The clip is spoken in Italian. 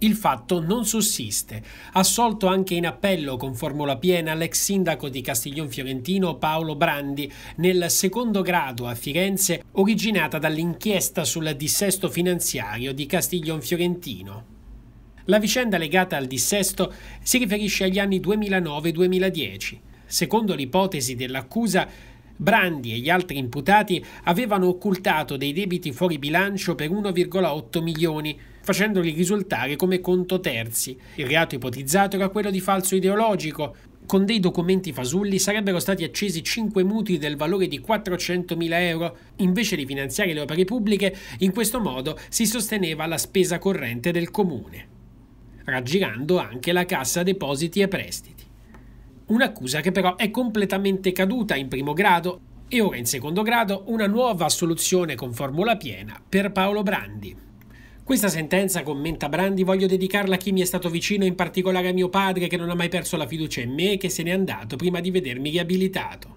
Il fatto non sussiste. Assolto anche in appello con formula piena l'ex sindaco di Castiglion Fiorentino Paolo Brandi nel secondo grado a Firenze originata dall'inchiesta sul dissesto finanziario di Castiglion Fiorentino. La vicenda legata al dissesto si riferisce agli anni 2009-2010. Secondo l'ipotesi dell'accusa, Brandi e gli altri imputati avevano occultato dei debiti fuori bilancio per 1,8 milioni, facendoli risultare come conto terzi. Il reato ipotizzato era quello di falso ideologico. Con dei documenti fasulli sarebbero stati accesi 5 mutui del valore di 400.000 euro. Invece di finanziare le opere pubbliche, in questo modo si sosteneva la spesa corrente del comune, raggirando anche la cassa depositi e prestiti. Un'accusa che però è completamente caduta in primo grado e ora in secondo grado una nuova assoluzione con formula piena per Paolo Brandi. Questa sentenza, commenta Brandi, voglio dedicarla a chi mi è stato vicino, in particolare a mio padre che non ha mai perso la fiducia in me e che se n'è andato prima di vedermi riabilitato.